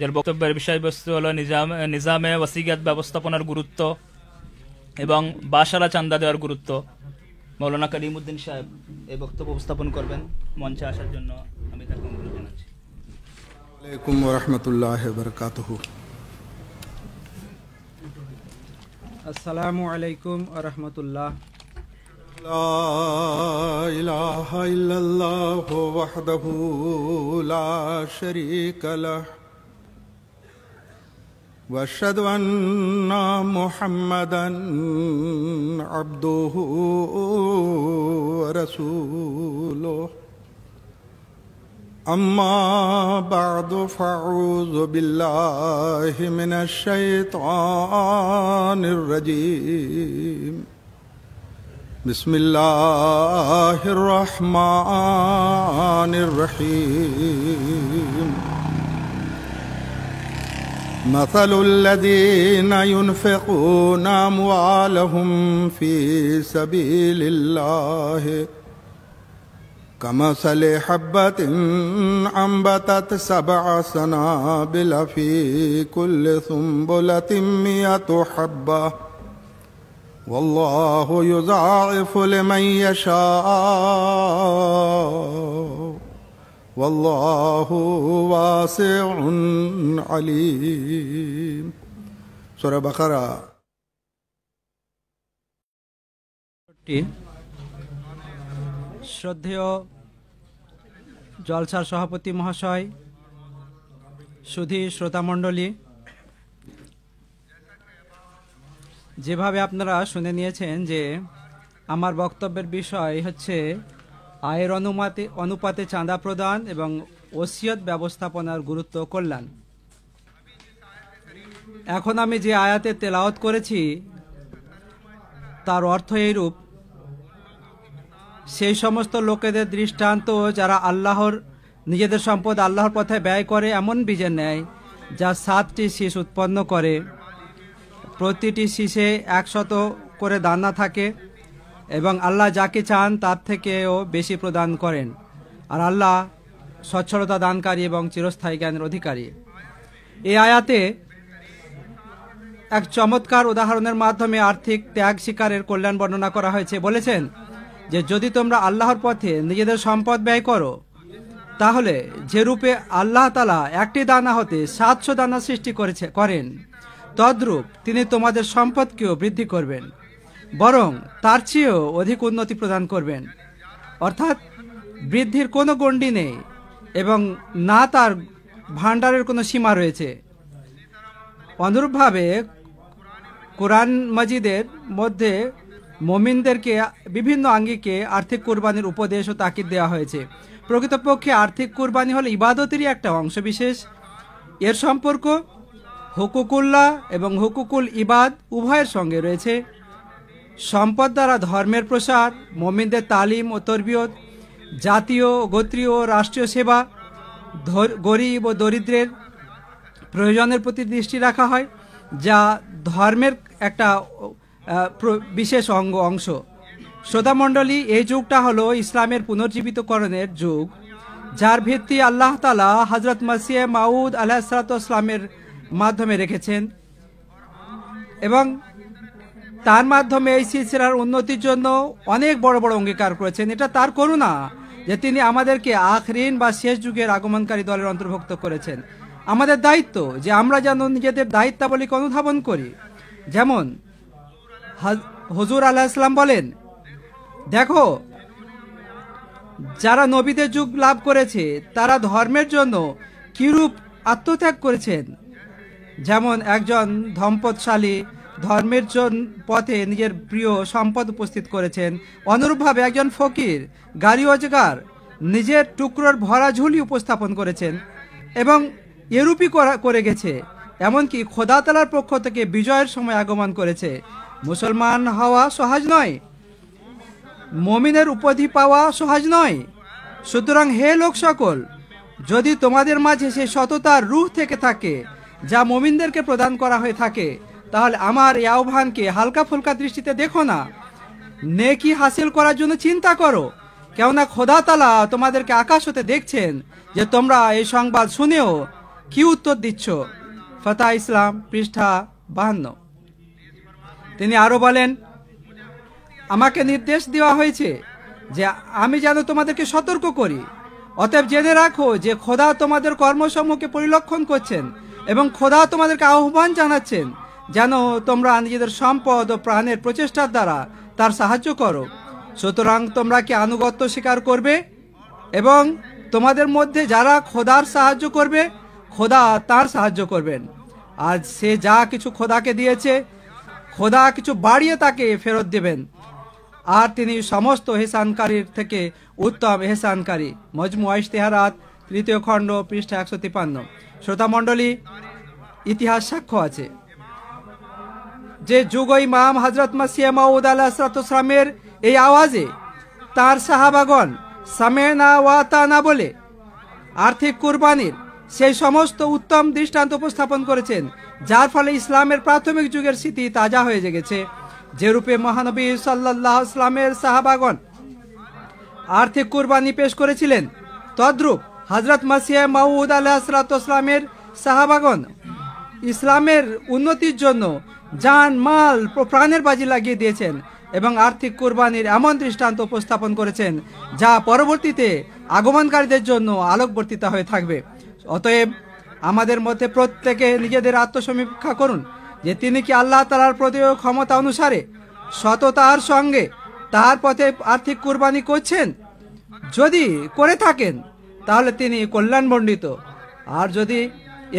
যার বক্তব্যের বিষয়বস্তু হল নিজাম নিজামে ওয়াসিগাত ব্যবস্থাপনার গুরুত্ব এবং বাসারা চান্দা দেওয়ার গুরুত্ব মৌলানা উদ্দিন সাহেব এই বক্তব্য উপস্থাপন করবেন মঞ্চে আসার জন্য আমি তাকে অনুরোধ জানাচ্ছি আলাইকুম রহমতুল্লাহ বরকাত আসসালামু আলাইকুম রহমতুল্লাহ لا إله إلا الله وحده لا شريك له واشهد ان محمدا عبده ورسوله اما بعد فاعوذ بالله من الشيطان الرجيم بسم الله الرحمن الرحيم مثل الذين ينفقون اموالهم في سبيل الله كمثل حبة أنبتت سبع سنابل في كل سنبلة مئة حبة والله يضاعف لمن يشاء والله واسع عليم سورة بقرة শ্রদ্ধেয় জলসার সভাপতি মহাশয় সুধী শ্রোতামণ্ডলী যেভাবে আপনারা শুনে নিয়েছেন যে আমার বক্তব্যের বিষয় হচ্ছে আয়ের অনুমাতে অনুপাতে চাঁদা প্রদান এবং ওসিয়ত ব্যবস্থাপনার গুরুত্ব করলেন এখন আমি যে আয়াতে তেলাওত করেছি তার অর্থ এইরূপ সেই সমস্ত লোকেদের দৃষ্টান্ত যারা আল্লাহর নিজেদের সম্পদ আল্লাহর পথে ব্যয় করে এমন বীজের নেয় যা সাতটি শীষ উৎপন্ন করে প্রতিটি শীষে একশত করে দানা থাকে এবং আল্লাহ যাকে চান তার থেকেও বেশি প্রদান করেন আর আল্লাহ সচ্ছলতা দানকারী এবং চিরস্থায়ী জ্ঞানের অধিকারী এই আয়াতে এক চমৎকার উদাহরণের মাধ্যমে আর্থিক ত্যাগ শিকারের কল্যাণ বর্ণনা করা হয়েছে বলেছেন যে যদি তোমরা আল্লাহর পথে নিজেদের সম্পদ ব্যয় করো তাহলে যে রূপে আল্লাহ তালা একটি দানা হতে সাতশো দানা সৃষ্টি করেছে করেন তদ্রূপ তিনি তোমাদের সম্পদকেও বৃদ্ধি করবেন বরং তার চেয়েও অধিক উন্নতি প্রদান করবেন অর্থাৎ বৃদ্ধির কোনো গণ্ডি নেই এবং না তার ভাণ্ডারের কোনো সীমা রয়েছে অনুরূপভাবে কোরআন মাজিদের মধ্যে মমিনদেরকে বিভিন্ন আঙ্গিকে আর্থিক কুরবানির উপদেশ ও তাকিদ দেওয়া হয়েছে প্রকৃতপক্ষে আর্থিক কুরবানি হল ইবাদতেরই একটা অংশবিশেষ এর সম্পর্ক হুকুকুল্লাহ এবং হুকুকুল ইবাদ উভয়ের সঙ্গে রয়েছে সম্পদ দ্বারা ধর্মের প্রসার মমিনদের তালিম ও তরবিয়ত জাতীয় গোত্রীয় ও রাষ্ট্রীয় সেবা গরিব ও দরিদ্রের প্রয়োজনের প্রতি দৃষ্টি রাখা হয় যা ধর্মের একটা বিশেষ অঙ্গ অংশ শ্রোতামণ্ডলী এই যুগটা হলো ইসলামের পুনর্জীবিতকরণের যুগ যার ভিত্তি আল্লাহ তালা হজরত মাসিয়ে মাউদ আলাহ সালাতামের মাধ্যমে রেখেছেন এবং তার মাধ্যমে এই সিলসিলার উন্নতির জন্য অনেক বড় বড় অঙ্গীকার করেছেন এটা তার করুণা যে তিনি আমাদেরকে আখরিন বা শেষ যুগের আগমনকারী দলের অন্তর্ভুক্ত করেছেন আমাদের দায়িত্ব যে আমরা যেন নিজেদের দায়িত্বাবলীকে অনুধাবন করি যেমন হজুর আল্লাহ ইসলাম বলেন দেখো যারা নবীদের যুগ লাভ করেছে তারা ধর্মের জন্য কিরূপ আত্মত্যাগ করেছেন যেমন একজন ধম্পতশালী ধর্মের জন্য পথে নিজের প্রিয় সম্পদ উপস্থিত করেছেন অনুরূপভাবে একজন ফকির গাড়ি অজগার নিজের টুকরোর ভরা ঝুলি উপস্থাপন করেছেন এবং এরূপই করে গেছে এমনকি খোদাতলার পক্ষ থেকে বিজয়ের সময় আগমন করেছে মুসলমান হওয়া সহজ নয় মমিনের উপাধি পাওয়া সহজ নয় সুতরাং হে লোক সকল যদি তোমাদের মাঝে সে সততার রুহ থেকে থাকে যা মমিনদেরকে প্রদান করা হয়ে থাকে তাহলে আমার এই আহ্বানকে হালকা ফুলকা দৃষ্টিতে দেখো না নেকি হাসিল করার জন্য চিন্তা করো কেননা খোদা তালা তোমাদেরকে আকাশ হতে দেখছেন যে তোমরা এই সংবাদ শুনেও কি উত্তর দিচ্ছ ফতা ইসলাম পৃষ্ঠা বাহান্ন তিনি আরো বলেন আমাকে নির্দেশ দেওয়া হয়েছে যে আমি যেন তোমাদেরকে সতর্ক করি অতএব জেনে রাখো যে খোদা তোমাদের কর্মসমূহকে পরিলক্ষণ করছেন এবং খোদা তোমাদেরকে আহ্বান জানাচ্ছেন যেন তোমরা নিজেদের সম্পদ ও প্রাণের প্রচেষ্টার দ্বারা তার সাহায্য করো সুতরাং তোমরা কি আনুগত্য স্বীকার করবে এবং তোমাদের মধ্যে যারা খোদার সাহায্য করবে খোদা তার সাহায্য করবেন আর সে যা কিছু খোদাকে দিয়েছে খোদা কিছু বাড়িয়ে তাকে ফেরত দেবেন আর তিনি সমস্ত হেসানকারীর থেকে উত্তম হেসানকারী মজমু ইশতেহারাত তৃতীয় খণ্ড পৃষ্ঠা একশো তিপান্ন শ্রোতামণ্ডলী ইতিহাস সাক্ষ্য আছে যে যুগই মাম হজরত মাসিয়া মাউদ আলাহাতামের এই আওয়াজে তার সাহাবাগন সামে না ওয়া তা না বলে আর্থিক কুরবানির সেই সমস্ত উত্তম দৃষ্টান্ত উপস্থাপন করেছেন যার ফলে ইসলামের প্রাথমিক যুগের স্মৃতি তাজা হয়ে জেগেছে যেরূপে মহানবী সাল্লাহ ইসলামের সাহাবাগন আর্থিক কুরবানি পেশ করেছিলেন তদ্রুপ হজরত মাসিয়া মাউদ আলাহ সালাতামের সাহাবাগন ইসলামের উন্নতির জন্য যান মাল প্রাণের বাজি লাগিয়ে দিয়েছেন এবং আর্থিক কোরবানির এমন দৃষ্টান্ত উপস্থাপন করেছেন যা পরবর্তীতে আগমনকারীদের জন্য আলোকবর্তিত হয়ে থাকবে অতএব আমাদের মধ্যে প্রত্যেকে নিজেদের আত্মসমীক্ষা করুন যে তিনি কি আল্লাহ তালার প্রতি ক্ষমতা অনুসারে সততার সঙ্গে তার পথে আর্থিক কোরবানি করছেন যদি করে থাকেন তাহলে তিনি মণ্ডিত আর যদি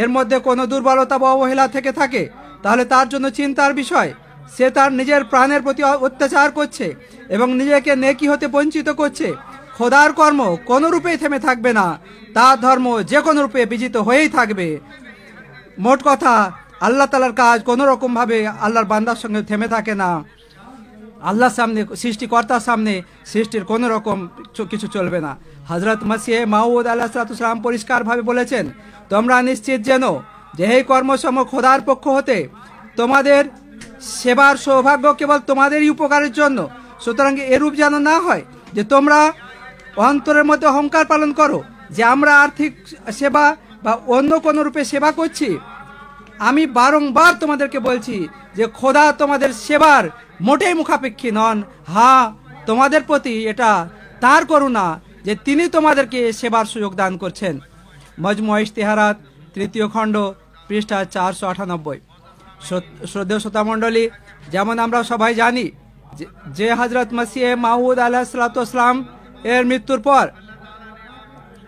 এর মধ্যে কোনো দুর্বলতা বা অবহেলা থেকে থাকে তাহলে তার জন্য চিন্তার বিষয় সে তার নিজের প্রাণের প্রতি অত্যাচার করছে এবং নিজেকে নেকি হতে বঞ্চিত করছে খোদার কর্ম কোনো রূপেই থেমে থাকবে না তার ধর্ম যে কোনো রূপে বিজিত হয়েই থাকবে মোট কথা আল্লাহ তালার কাজ কোনো রকমভাবে আল্লাহর বান্দার সঙ্গে থেমে থাকে না আল্লাহর সামনে সৃষ্টিকর্তার সামনে সৃষ্টির কোনো রকম কিছু চলবে না হজরত মাসিয়ে মাহমুদ আল্লাহ সালাম পরিষ্কারভাবে বলেছেন তোমরা নিশ্চিত যেন যে কর্মসম খোদার পক্ষ হতে তোমাদের সেবার সৌভাগ্য কেবল তোমাদেরই উপকারের জন্য সুতরাং এরূপ যেন না হয় যে তোমরা অন্তরের মধ্যে অহংকার পালন করো যে আমরা আর্থিক সেবা বা অন্য কোনো রূপে সেবা করছি আমি বারংবার তোমাদেরকে বলছি যে খোদা তোমাদের সেবার মোটেই মুখাপেক্ষী নন হা তোমাদের প্রতি এটা তার করুণা যে তিনি তোমাদেরকে সেবার সুযোগ দান করছেন মজমু ইশতেহারাত তৃতীয় খণ্ড পৃষ্ঠা চারশো আটানব্বই শ্রদ্ধেয় শ্রোতামণ্ডলী যেমন আমরা সবাই জানি যে হজরত মাসিয়ে মাহমুদ আল্লাহ সালাতাম এর মৃত্যুর পর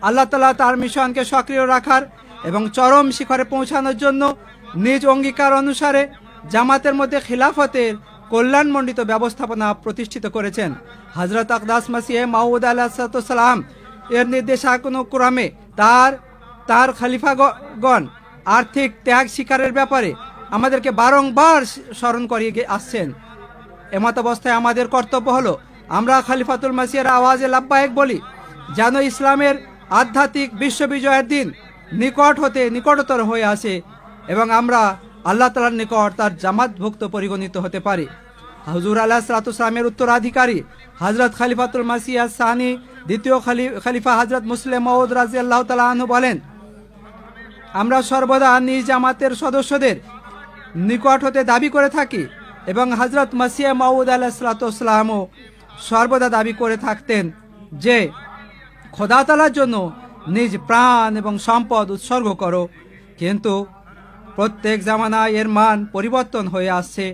আল্লাহ তালা তার মিশনকে সক্রিয় রাখার এবং চরম শিখরে পৌঁছানোর জন্য নিজ অঙ্গীকার অনুসারে জামাতের মধ্যে খিলাফতের কল্যাণমণ্ডিত ব্যবস্থাপনা প্রতিষ্ঠিত করেছেন হজরত আকদাস মাসিয়ে মাহমুদ আল্লাহ সালাম এর ক্রমে তার তার খালিফাগণ আর্থিক ত্যাগ শিকারের ব্যাপারে আমাদেরকে বারংবার স্মরণ করিয়ে আসছেন অবস্থায় আমাদের কর্তব্য হলো আমরা খালিফাতুল মাসিয়ার আওয়াজে লাভবাহেক বলি যেন ইসলামের আধ্যাত্মিক বিশ্ববিজয়ের দিন নিকট হতে নিকটতর হয়ে আসে এবং আমরা আল্লাহ তালার নিকট তার জামাতভুক্ত পরিগণিত হতে পারি হজুর আল্লাহ সালাতামের উত্তরাধিকারী হজরত খালিফাতুল মাসিয়া সানি দ্বিতীয় খালি খালিফা হজরত মুসলিম মৌদ রাজি আল্লাহ তালা বলেন আমরা সর্বদা নিজ জামাতের সদস্যদের নিকট হতে দাবি করে থাকি এবং হজরত মাসিয়া মাউদ আল্লাহ সালাতামও সর্বদা দাবি করে থাকতেন যে খোদাতলার জন্য নিজ প্রাণ এবং সম্পদ উৎসর্গ করো কিন্তু প্রত্যেক জামানায় এর মান পরিবর্তন হয়ে আসছে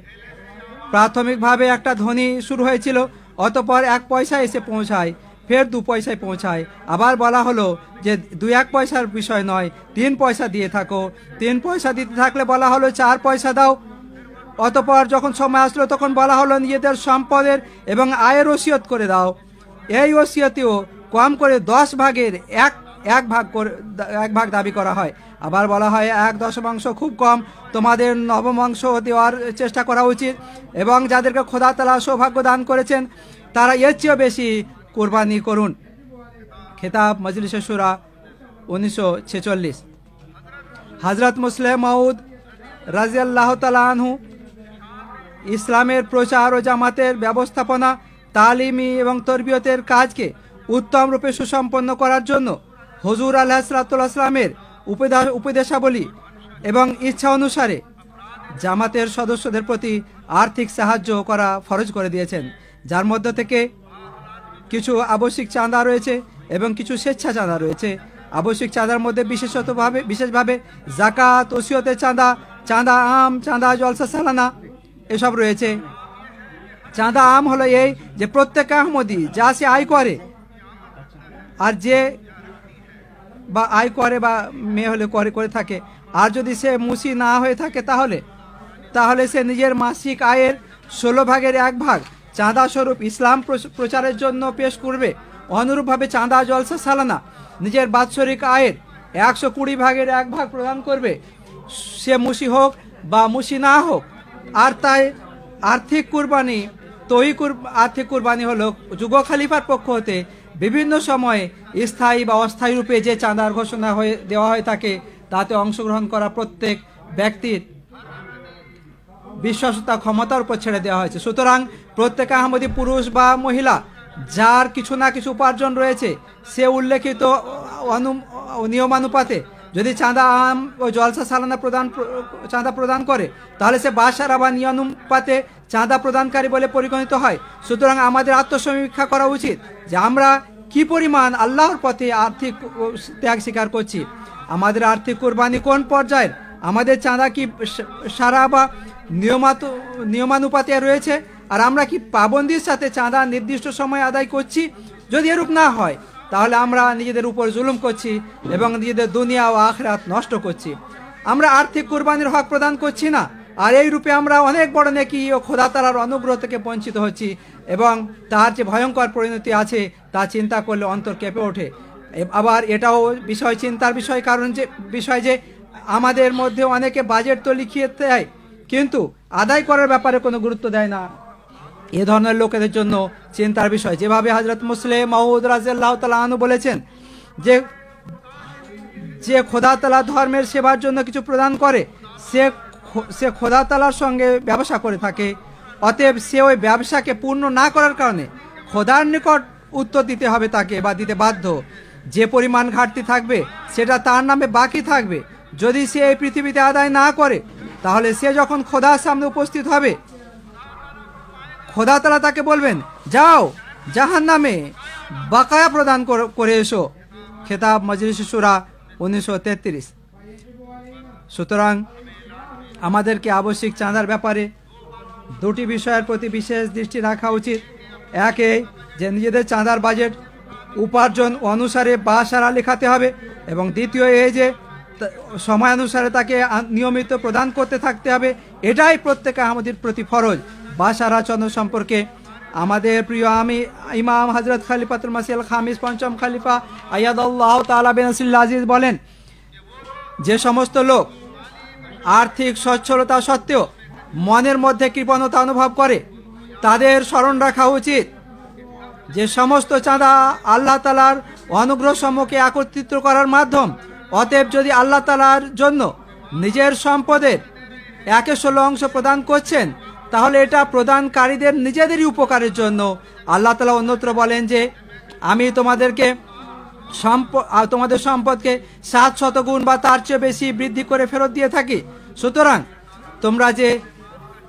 প্রাথমিকভাবে একটা ধনী শুরু হয়েছিল অতপর এক পয়সা এসে পৌঁছায় ফের দু পয়সায় পৌঁছায় আবার বলা হলো যে দু এক পয়সার বিষয় নয় তিন পয়সা দিয়ে থাকো তিন পয়সা দিতে থাকলে বলা হলো চার পয়সা দাও অতপর যখন সময় আসলো তখন বলা হলো নিজেদের সম্পদের এবং আয়ের ওসিয়ত করে দাও এই ওসিয়তেও কম করে দশ ভাগের এক এক ভাগ করে এক ভাগ দাবি করা হয় আবার বলা হয় এক দশমাংশ খুব কম তোমাদের নবমাংশ দেওয়ার চেষ্টা করা উচিত এবং যাদেরকে খোদা তালা সৌভাগ্য দান করেছেন তারা এর চেয়েও বেশি কোরবানি করুন খেতাব মজলিস সুরা উনিশশো ছেচল্লিশ হজরত মুসলেম মাউদ রাজি আল্লাহ তালাহু ইসলামের প্রচার ও জামাতের ব্যবস্থাপনা তালিমি এবং তরবিয়তের কাজকে উত্তম রূপে সুসম্পন্ন করার জন্য হজুর আল্লাহ সালাতামের উপদেশাবলী এবং ইচ্ছা অনুসারে জামাতের সদস্যদের প্রতি আর্থিক সাহায্য করা ফরজ করে দিয়েছেন যার মধ্য থেকে কিছু আবশ্যিক চাঁদা রয়েছে এবং কিছু স্বেচ্ছা চাঁদা রয়েছে আবশ্যিক চাঁদার মধ্যে বিশেষতভাবে বিশেষভাবে জাকাত ওসিয়তের চাঁদা চাঁদা আম চাঁদা জলসা সালানা এসব রয়েছে চাঁদা আম হলো এই যে প্রত্যেক আহমদি যা সে আয় করে আর যে বা আয় করে বা মেয়ে হলে করে করে থাকে আর যদি সে মুসি না হয়ে থাকে তাহলে তাহলে সে নিজের মাসিক আয়ের ষোলো ভাগের এক ভাগ চাঁদা স্বরূপ ইসলাম প্রচারের জন্য পেশ করবে অনুরূপভাবে চাঁদা জলসা সালানা নিজের বাৎসরিক আয়ের একশো কুড়ি ভাগের এক ভাগ প্রদান করবে সে মুসি হোক বা মুসি না হোক আর তাই আর্থিক কুরবানি তৈ আর্থিক কুরবানি হলো যুগ খালিফার পক্ষ হতে বিভিন্ন সময়ে স্থায়ী বা অস্থায়ী রূপে যে চাঁদার ঘোষণা হয়ে দেওয়া হয় থাকে তাতে অংশগ্রহণ করা প্রত্যেক ব্যক্তির বিশ্বাসতা ক্ষমতার উপর ছেড়ে দেওয়া হয়েছে সুতরাং প্রত্যেক আহমদী পুরুষ বা মহিলা যার কিছু না কিছু উপার্জন রয়েছে সে উল্লেখিত অনু নিয়মানুপাতে যদি চাঁদা আম ও জলসা সালানা প্রদান চাঁদা প্রদান করে তাহলে সে বাসারা বা নিয়মানুপাতে চাঁদা প্রদানকারী বলে পরিগণিত হয় সুতরাং আমাদের আত্মসমীক্ষা করা উচিত যে আমরা কি পরিমাণ আল্লাহর পথে আর্থিক ত্যাগ স্বীকার করছি আমাদের আর্থিক কোরবানি কোন পর্যায়ের আমাদের চাঁদা কি সারা বা নিয়মাত নিয়মানুপাতে রয়েছে আর আমরা কি পাবন্দির সাথে চাঁদা নির্দিষ্ট সময় আদায় করছি যদি এরূপ না হয় তাহলে আমরা নিজেদের উপর জুলুম করছি এবং নিজেদের দুনিয়া ও আখরাত নষ্ট করছি আমরা আর্থিক কোরবানির হক প্রদান করছি না আর এই রূপে আমরা অনেক বড় নেকি ও খোদা তালার অনুগ্রহ থেকে বঞ্চিত হচ্ছি এবং তার যে ভয়ঙ্কর পরিণতি আছে তা চিন্তা করলে অন্তর কেঁপে ওঠে আবার এটাও বিষয় চিন্তার বিষয় কারণ যে বিষয় যে আমাদের মধ্যে অনেকে বাজেট তো লিখিয়ে দেয় কিন্তু আদায় করার ব্যাপারে কোনো গুরুত্ব দেয় না এ ধরনের লোকেদের জন্য চিন্তার বিষয় যেভাবে হজরত মুসলিম মাহমুদ রাজিয়াল্লাহ তালু বলেছেন যে যে খোদাতলা ধর্মের সেবার জন্য কিছু প্রদান করে সে সে খোদাতলার সঙ্গে ব্যবসা করে থাকে অতএব সে ওই ব্যবসাকে পূর্ণ না করার কারণে খোদার নিকট উত্তর দিতে হবে তাকে বা দিতে বাধ্য যে পরিমাণ ঘাটতি থাকবে সেটা তার নামে বাকি থাকবে যদি সে এই পৃথিবীতে আদায় না করে তাহলে সে যখন খোদার সামনে উপস্থিত হবে খোদা তালা তাকে বলবেন যাও জাহান নামে বাকায়া প্রদান করে এসো খেতাব মজলিস শিশুরা উনিশশো তেত্রিশ সুতরাং আমাদেরকে আবশ্যিক চাঁদার ব্যাপারে দুটি বিষয়ের প্রতি বিশেষ দৃষ্টি রাখা উচিত একে যে নিজেদের চাঁদার বাজেট উপার্জন অনুসারে বা সারা লেখাতে হবে এবং দ্বিতীয় এই যে সময়ানুসারে তাকে নিয়মিত প্রদান করতে থাকতে হবে এটাই প্রত্যেকে আমাদের প্রতি ফরজ বাসার আচরণ সম্পর্কে আমাদের প্রিয় আমি ইমাম হজরত খালিফাতুল মাসিয়াল খামিজ পঞ্চম খালিফা আয়াদুল্লাহ তালা বেনাসিল্লা আজিজ বলেন যে সমস্ত লোক আর্থিক সচ্ছলতা সত্ত্বেও মনের মধ্যে কৃপণতা অনুভব করে তাদের স্মরণ রাখা উচিত যে সমস্ত চাঁদা আল্লাহ তালার অনুগ্রহ সম্মুখে একত্রিত করার মাধ্যম অতএব যদি আল্লাহ তালার জন্য নিজের সম্পদের একে ষোলো অংশ প্রদান করছেন তাহলে এটা প্রদানকারীদের নিজেদেরই উপকারের জন্য আল্লাহ তালা অন্যত্র বলেন যে আমি তোমাদেরকে সম্পদ তোমাদের সম্পদকে সাত শতগুণ বা তার চেয়ে বেশি বৃদ্ধি করে ফেরত দিয়ে থাকি সুতরাং তোমরা যে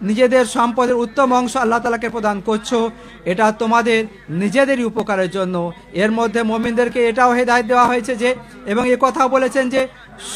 নিজেদের সম্পদের উত্তম অংশ আল্লাহ তালাকে প্রদান করছো এটা তোমাদের নিজেদেরই উপকারের জন্য এর মধ্যে মমিনদেরকে এটাও হেদায়ত দেওয়া হয়েছে যে এবং এ কথা বলেছেন যে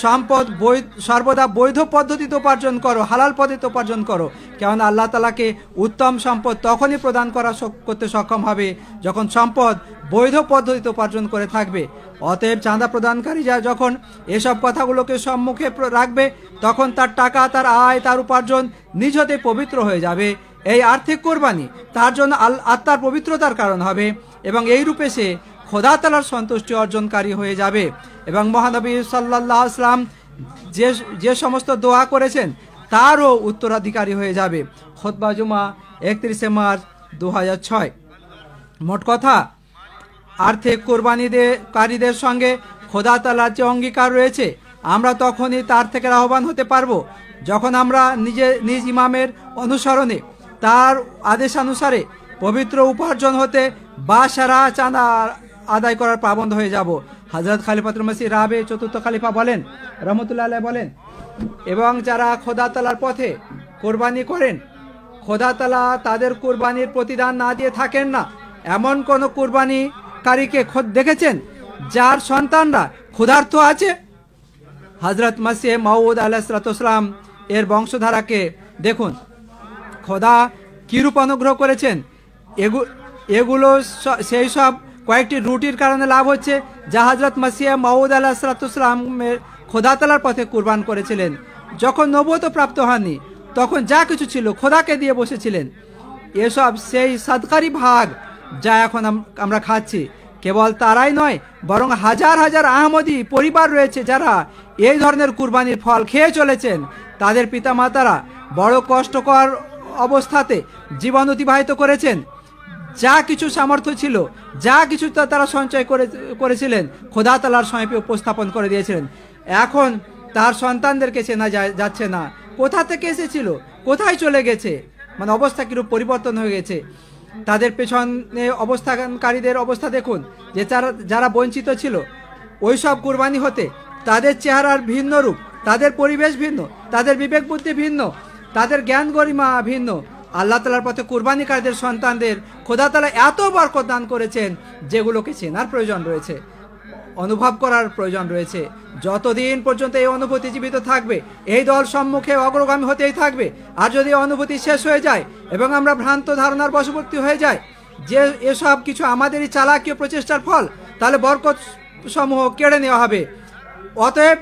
সম্পদ বৈধ সর্বদা বৈধ পদ্ধতিতে উপার্জন করো হালাল পদ্ধতিতে উপার্জন করো কেননা আল্লাহ তালাকে উত্তম সম্পদ তখনই প্রদান করা করতে সক্ষম হবে যখন সম্পদ বৈধ পদ্ধতিতে উপার্জন করে থাকবে অতএব চাঁদা প্রদানকারীরা যখন এসব কথাগুলোকে সম্মুখে রাখবে তখন তার টাকা তার আয় তার উপার্জন নিজ হতে পবিত্র হয়ে যাবে এই আর্থিক কোরবানি তার জন্য আল আত্মার পবিত্রতার কারণ হবে এবং এই রূপে সে খোদা তালার সন্তুষ্টি অর্জনকারী হয়ে যাবে এবং মহানবী সাল্লাহ আসলাম যে যে সমস্ত দোয়া করেছেন তারও উত্তরাধিকারী হয়ে যাবে খোদবাজুমা একত্রিশে মার্চ দু মোট কথা আর্থিক কোরবানিকারীদের সঙ্গে খোদা তালার যে অঙ্গীকার রয়েছে আমরা তখনই তার থেকে আহ্বান হতে পারবো যখন আমরা নিজে নিজ ইমামের অনুসরণে তার আদেশানুসারে পবিত্র উপার্জন হতে বা সারা চাঁদা আদায় করার প্রাবন্ধ হয়ে যাব হাজরত খালিফাতুর মাসি রাবে চতুর্থ খালিফা বলেন রহমতুল্লাহ বলেন এবং যারা খোদা তালার পথে কোরবানি করেন খোদা তালা তাদের কোরবানির প্রতিদান না দিয়ে থাকেন না এমন কোনো কোরবানি কারীকে খোদ দেখেছেন যার সন্তানরা ক্ষুধার্থ আছে হজরত মাসিহ মাহমুদ আলাহাতাম এর বংশধারাকে দেখুন খোদা কিরূপ অনুগ্রহ করেছেন এগুলো সেই সব কয়েকটি রুটির কারণে লাভ হচ্ছে যা হজরত মাসিয়া মাহমুদ আলাহাতামের খোদাতলার পথে কুরবান করেছিলেন যখন নবত প্রাপ্ত হননি তখন যা কিছু ছিল খোদাকে দিয়ে বসেছিলেন এসব সেই সৎকারি ভাগ যা এখন আমরা খাচ্ছি কেবল তারাই নয় বরং হাজার হাজার আহমদি পরিবার রয়েছে যারা এই ধরনের কুরবানির ফল খেয়ে চলেছেন তাদের পিতামাতারা বড় কষ্টকর অবস্থাতে জীবন অতিবাহিত করেছেন যা কিছু সামর্থ্য ছিল যা কিছু তারা সঞ্চয় করে করেছিলেন খোদা তালার সঙ্গে উপস্থাপন করে দিয়েছিলেন এখন তার সন্তানদেরকে চেনা যাচ্ছে না কোথা থেকে এসেছিল কোথায় চলে গেছে মানে অবস্থা কিরূপ পরিবর্তন হয়ে গেছে তাদের পেছনে অবস্থানকারীদের অবস্থা দেখুন যে যারা যারা বঞ্চিত ছিল ওই সব কুরবানি হতে তাদের চেহারার ভিন্ন রূপ তাদের পরিবেশ ভিন্ন তাদের বিবেক বুদ্ধি ভিন্ন তাদের জ্ঞান গরিমা ভিন্ন আল্লাহ তালার পথে কুরবানিকারীদের সন্তানদের খোদাতলা এত বরকত দান করেছেন যেগুলোকে চেনার প্রয়োজন রয়েছে অনুভব করার প্রয়োজন রয়েছে যতদিন পর্যন্ত এই অনুভূতি জীবিত থাকবে এই দল সম্মুখে অগ্রগামী হতেই থাকবে আর যদি অনুভূতি শেষ হয়ে যায় এবং আমরা ভ্রান্ত ধারণার বশবর্তী হয়ে যায় যে এসব কিছু আমাদেরই চালাকীয় প্রচেষ্টার ফল তাহলে বরকত সমূহ কেড়ে নেওয়া হবে অতএব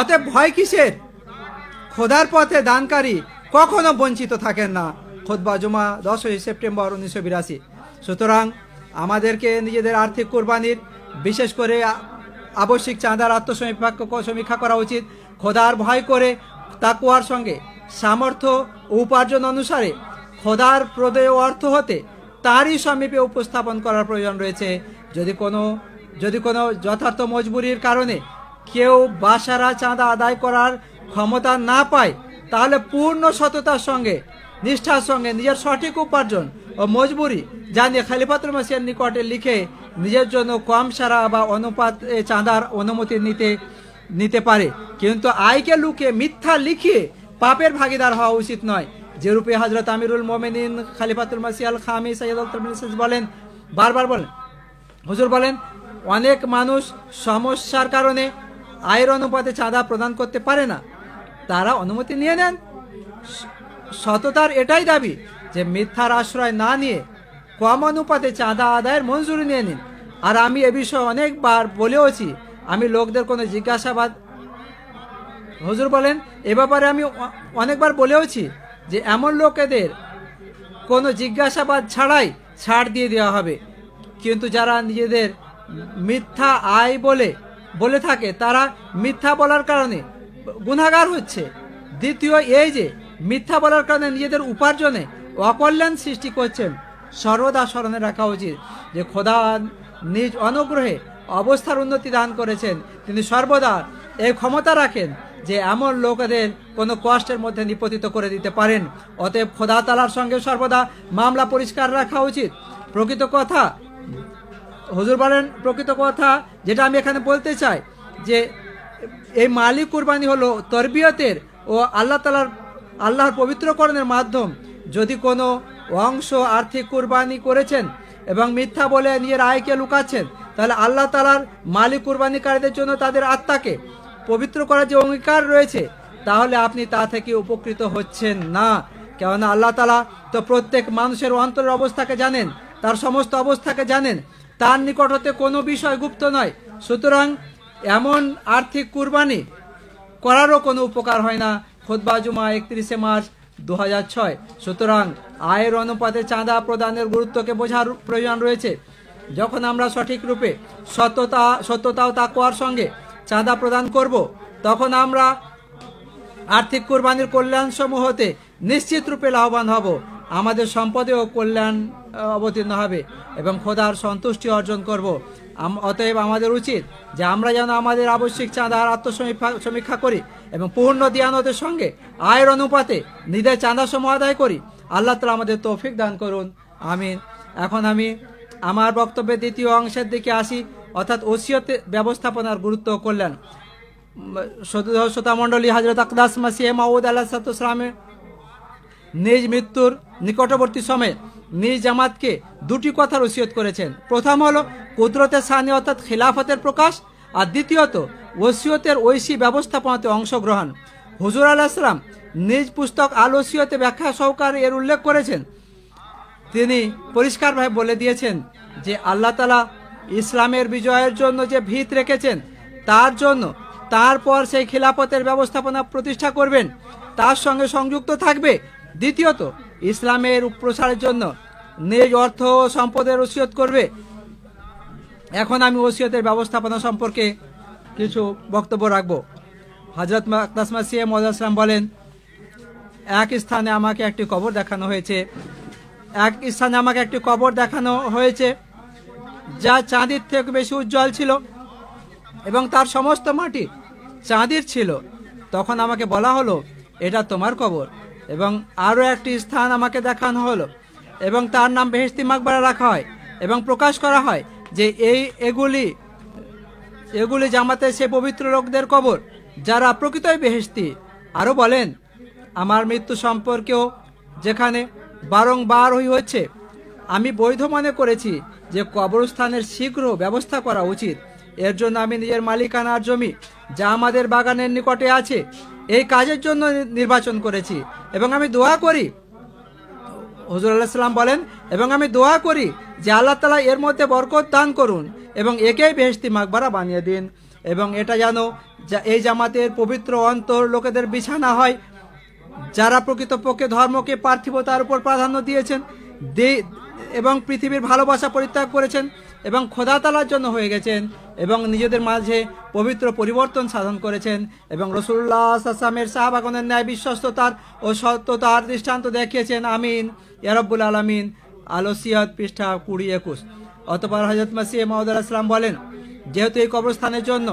অতএব ভয় কিসের খোদার পথে দানকারী কখনো বঞ্চিত থাকেন না খোদবা জুমা দশই সেপ্টেম্বর উনিশশো বিরাশি সুতরাং আমাদেরকে নিজেদের আর্থিক কোরবানির বিশেষ করে আবশ্যিক চাঁদার আত্মসমীক্ষা সমীক্ষা করা উচিত খোদার ভয় করে তাকুয়ার সঙ্গে সামর্থ্য উপার্জন অনুসারে খোদার প্রদেয় অর্থ হতে তারই সমীপে উপস্থাপন করার প্রয়োজন রয়েছে যদি কোনো যদি কোনো যথার্থ মজবুরির কারণে কেউ বাসারা চাঁদা আদায় করার ক্ষমতা না পায় তাহলে পূর্ণ সততার সঙ্গে নিষ্ঠার সঙ্গে নিজের সঠিক উপার্জন ও মজবুরি জানিয়ে খালিফাতুল মাসিয়ার নিকটে লিখে নিজের জন্য কম সারা বা অনুপাত চাঁদার অনুমতি নিতে নিতে পারে কিন্তু আয়কে লুকে মিথ্যা লিখে পাপের ভাগিদার হওয়া উচিত নয় যেরূপে হজরত আমিরুল মোমেনিন খালিফাতুল মাসিয়াল খামি সৈয়দ আলতামিস বলেন বারবার বলেন হুজুর বলেন অনেক মানুষ সমস্যার কারণে আয়ের অনুপাতে চাঁদা প্রদান করতে পারে না তারা অনুমতি নিয়ে নেন সততার এটাই দাবি যে মিথ্যার আশ্রয় না নিয়ে কম অনুপাতে চাঁদা আদায়ের মঞ্জুরি নিয়ে নিন আর আমি এ বিষয়ে অনেকবার বলেওছি আমি লোকদের কোনো জিজ্ঞাসাবাদ হজুর বলেন এ ব্যাপারে আমি অনেকবার বলেওছি যে এমন লোকেদের কোনো জিজ্ঞাসাবাদ ছাড়াই ছাড় দিয়ে দেওয়া হবে কিন্তু যারা নিজেদের মিথ্যা আয় বলে বলে থাকে তারা মিথ্যা বলার কারণে গুণাগার হচ্ছে দ্বিতীয় এই যে মিথ্যা বলার কারণে নিজেদের উপার্জনে অকল্যাণ সৃষ্টি করছেন সর্বদা স্মরণে রাখা উচিত যে খোদা নিজ অনুগ্রহে অবস্থার উন্নতি দান করেছেন তিনি সর্বদা এই ক্ষমতা রাখেন যে এমন লোকদের কোনো কষ্টের মধ্যে নিপতিত করে দিতে পারেন অতএব খোদা তালার সঙ্গে সর্বদা মামলা পরিষ্কার রাখা উচিত প্রকৃত কথা হজুর বলেন প্রকৃত কথা যেটা আমি এখানে বলতে চাই যে এই মালিক কুরবানি হলো তরবিয়তের ও আল্লাহ তালার আল্লাহর পবিত্রকরণের মাধ্যম যদি কোনো অংশ আর্থিক কুরবানি করেছেন এবং মিথ্যা বলে নিজের আয়কে লুকাচ্ছেন তাহলে আল্লাহ তালার মালি কোরবানিকারীদের জন্য তাদের আত্মাকে পবিত্র করার যে অঙ্গীকার রয়েছে তাহলে আপনি তা থেকে উপকৃত হচ্ছেন না কেননা আল্লাহ তালা তো প্রত্যেক মানুষের অন্তরের অবস্থাকে জানেন তার সমস্ত অবস্থাকে জানেন তার নিকট হতে কোনো বিষয় গুপ্ত নয় সুতরাং এমন আর্থিক কুরবানি করারও কোনো উপকার হয় না খোদবা জুমা একত্রিশে মার্চ দু হাজার ছয় সুতরাং আয়ের অনুপাতে চাঁদা প্রদানের গুরুত্বকে বোঝার প্রয়োজন রয়েছে যখন আমরা সঠিক রূপে সত্যতা সত্যতা ও তাকুয়ার সঙ্গে চাঁদা প্রদান করব তখন আমরা আর্থিক কোরবানির কল্যাণসমূহ হতে নিশ্চিত রূপে লাভবান হব আমাদের সম্পদে ও কল্যাণ অবতীর্ণ হবে এবং খোদার সন্তুষ্টি অর্জন করব অতএব আমাদের উচিত যে আমরা যেন আমাদের আবশ্যিক চাঁদার আত্মসমীক্ষা সমীক্ষা করি এবং পূর্ণ দিয়ানতের সঙ্গে আয়ের অনুপাতে নিজের চাঁদাসমূহ আদায় করি আল্লাহ তালা আমাদের তৌফিক দান করুন আমিন এখন আমি আমার বক্তব্যের দ্বিতীয় অংশের দিকে আসি অর্থাৎ ওসিয়ত ব্যবস্থাপনার গুরুত্ব করলেন শ্রোতামণ্ডলী হাজরত আকদাস মাসি মাউদ আল্লাহ সাতুসলামের নিজ মৃত্যুর নিকটবর্তী সময়ে নিজ জামাতকে দুটি কথার ওসিয়ত করেছেন প্রথম হলো কুদরতের সানি অর্থাৎ খিলাফতের প্রকাশ আর দ্বিতীয়ত ওসিয়তের ঐশী ব্যবস্থাপনাতে অংশগ্রহণ হুজুর আল আসলাম নিজ পুস্তক আল ওসিয়তে ব্যাখ্যা সহকারে এর উল্লেখ করেছেন তিনি পরিষ্কারভাবে বলে দিয়েছেন যে আল্লাহ তালা ইসলামের বিজয়ের জন্য যে ভিত রেখেছেন তার জন্য তারপর সেই খিলাফতের ব্যবস্থাপনা প্রতিষ্ঠা করবেন তার সঙ্গে সংযুক্ত থাকবে দ্বিতীয়ত ইসলামের প্রসারের জন্য নিজ অর্থ ও সম্পদের ওসিয়ত করবে এখন আমি ওসিয়তের ব্যবস্থাপনা সম্পর্কে কিছু বক্তব্য রাখব হজরত তাসমা সিএ আসলাম বলেন এক স্থানে আমাকে একটি কবর দেখানো হয়েছে এক স্থানে আমাকে একটি কবর দেখানো হয়েছে যা চাঁদির থেকে বেশি উজ্জ্বল ছিল এবং তার সমস্ত মাটি চাঁদির ছিল তখন আমাকে বলা হলো এটা তোমার কবর এবং আরও একটি স্থান আমাকে দেখানো হলো এবং তার নাম বেহস্তি মাকবারা রাখা হয় এবং প্রকাশ করা হয় যে এই এগুলি এগুলি জামাতে সে পবিত্র লোকদের কবর যারা প্রকৃতই বেহেস্তি আরও বলেন আমার মৃত্যু সম্পর্কেও যেখানে বারংবার হয়েছে আমি বৈধ মনে করেছি যে কবরস্থানের শীঘ্র ব্যবস্থা করা উচিত এর জন্য আমি নিজের মালিকানার জমি যা আমাদের বাগানের নিকটে আছে এই কাজের জন্য নির্বাচন করেছি এবং আমি দোয়া করি হজুর আল্লাহ সাল্লাম বলেন এবং আমি দোয়া করি যে আল্লাহ তালা এর মধ্যে বরকত দান করুন এবং একেই বেহস্তি মাকবারা বানিয়ে দিন এবং এটা যেন এই জামাতের পবিত্র অন্তর লোকেদের বিছানা হয় যারা প্রকৃতপক্ষে ধর্মকে পার্থিবতার উপর প্রাধান্য দিয়েছেন এবং পৃথিবীর ভালোবাসা পরিত্যাগ করেছেন এবং খোদা তালার জন্য হয়ে গেছেন এবং নিজেদের মাঝে পবিত্র পরিবর্তন সাধন করেছেন এবং রসুল্লাহ আসামের সাহাবাগনের ন্যায় বিশ্বস্ততার ও সত্যতার দৃষ্টান্ত দেখিয়েছেন আমিন ইয়ারব্বুল আলমিন আলসিয়াদ পৃষ্ঠা কুড়ি একুশ অতপর হজরত মাসি মাউদ বলেন যেহেতু এই কবরস্থানের জন্য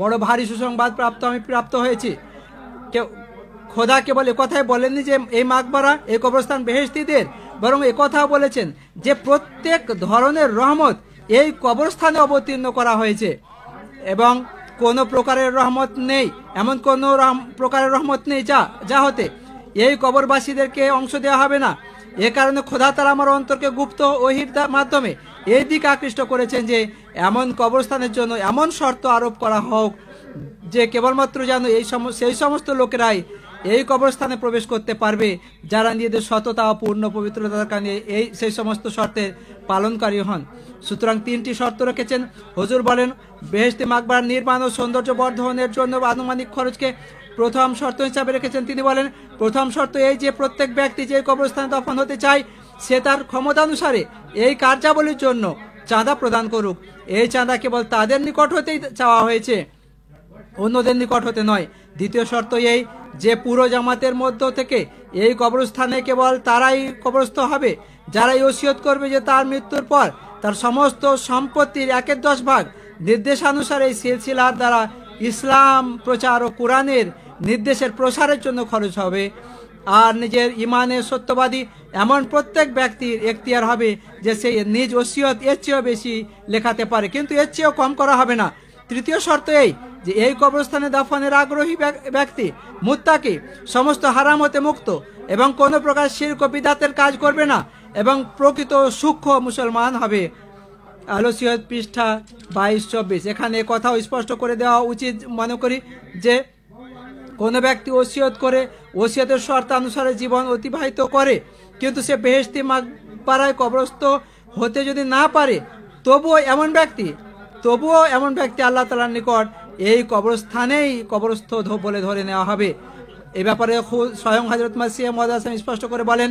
বড় ভারী সুসংবাদ প্রাপ্ত আমি প্রাপ্ত হয়েছি কেউ খোদা কেবল কথাই বলেননি যে এই মাকবারা এই কবরস্থান বেহেস্তিদের বরং কথা বলেছেন যে প্রত্যেক ধরনের রহমত এই কবরস্থানে অবতীর্ণ করা হয়েছে এবং কোনো প্রকারের রহমত নেই এমন কোনো প্রকারের রহমত নেই যা যা হতে এই কবরবাসীদেরকে অংশ দেওয়া হবে না এ কারণে খোদা তারা আমার অন্তরকে গুপ্ত ওহির মাধ্যমে এই দিক আকৃষ্ট করেছেন যে এমন কবরস্থানের জন্য এমন শর্ত আরোপ করা হোক যে কেবলমাত্র যেন এই সেই সমস্ত লোকেরাই এই কবরস্থানে প্রবেশ করতে পারবে যারা নিজেদের সততা ও পূর্ণ পবিত্রতার কারণে এই সেই সমস্ত শর্তের পালনকারী হন সুতরাং তিনটি শর্ত রেখেছেন হজুর বলেন বেহেস্তি মাকবার নির্মাণ ও সৌন্দর্য বর্ধনের জন্য আনুমানিক খরচকে প্রথম শর্ত হিসাবে রেখেছেন তিনি বলেন প্রথম শর্ত এই যে প্রত্যেক ব্যক্তি যে কবরস্থানে দফন হতে চায় সে তার ক্ষমতানুসারে এই কার্যাবলীর জন্য চাঁদা প্রদান করুক এই চাঁদা কেবল তাদের নিকট হতেই চাওয়া হয়েছে অন্যদের নিকট হতে নয় দ্বিতীয় শর্ত এই যে পুরো জামাতের মধ্য থেকে এই কবরস্থানে কেবল তারাই কবরস্থ হবে যারাই ওসিয়ত করবে যে তার মৃত্যুর পর তার সমস্ত সম্পত্তির একের দশ ভাগ নির্দেশানুসারে এই সিলসিলার দ্বারা ইসলাম প্রচার ও কোরআনের নির্দেশের প্রসারের জন্য খরচ হবে আর নিজের ইমানের সত্যবাদী এমন প্রত্যেক ব্যক্তির এখতিয়ার হবে যে সে নিজ ওসিয়ত এর চেয়েও বেশি লেখাতে পারে কিন্তু এর চেয়েও কম করা হবে না তৃতীয় শর্ত এই যে এই কবরস্থানে দাফনের আগ্রহী ব্যক্তি মুত্তাকি সমস্ত হারামতে মুক্ত এবং কোনো প্রকার শিল্প বিদাতের কাজ করবে না এবং প্রকৃত সূক্ষ্ম মুসলমান হবে আলোসিয়ত পৃষ্ঠা বাইশ চব্বিশ এখানে কথাও স্পষ্ট করে দেওয়া উচিত মনে করি যে কোনো ব্যক্তি ওসিয়ত করে ওসিয়তের অনুসারে জীবন অতিবাহিত করে কিন্তু সে বেহেস্তি পাড়ায় কবরস্থ হতে যদি না পারে তবুও এমন ব্যক্তি তবুও এমন ব্যক্তি আল্লাহ তালার নিকট এই কবরস্থানেই কবরস্থ বলে ধরে নেওয়া হবে এ ব্যাপারে স্বয়ং হজরত মাসিয়া মদ স্পষ্ট করে বলেন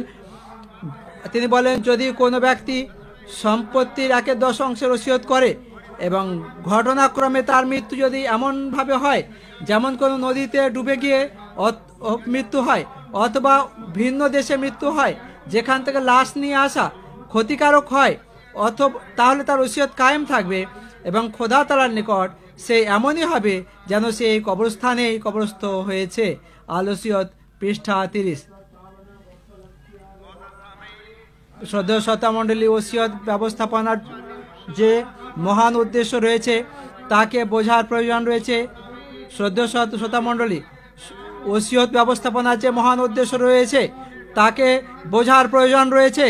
তিনি বলেন যদি কোনো ব্যক্তি সম্পত্তির একে দশ অংশের ওসিয়ত করে এবং ঘটনাক্রমে তার মৃত্যু যদি এমনভাবে হয় যেমন কোনো নদীতে ডুবে গিয়ে মৃত্যু হয় অথবা ভিন্ন দেশে মৃত্যু হয় যেখান থেকে লাশ নিয়ে আসা ক্ষতিকারক হয় অথবা তাহলে তার ওসিয়ত কায়েম থাকবে এবং খোদা তালার নিকট সে এমনই হবে যেন সে কবরস্থানেই কবরস্থ হয়েছে আলসিয়ত পৃষ্ঠা তিরিশ শ্রদ্ধেয় মণ্ডলী ওসিয়ত ব্যবস্থাপনার যে মহান উদ্দেশ্য রয়েছে তাকে বোঝার প্রয়োজন রয়েছে শ্রদ্ধেয় মণ্ডলী ওসিয়ত ব্যবস্থাপনার যে মহান উদ্দেশ্য রয়েছে তাকে বোঝার প্রয়োজন রয়েছে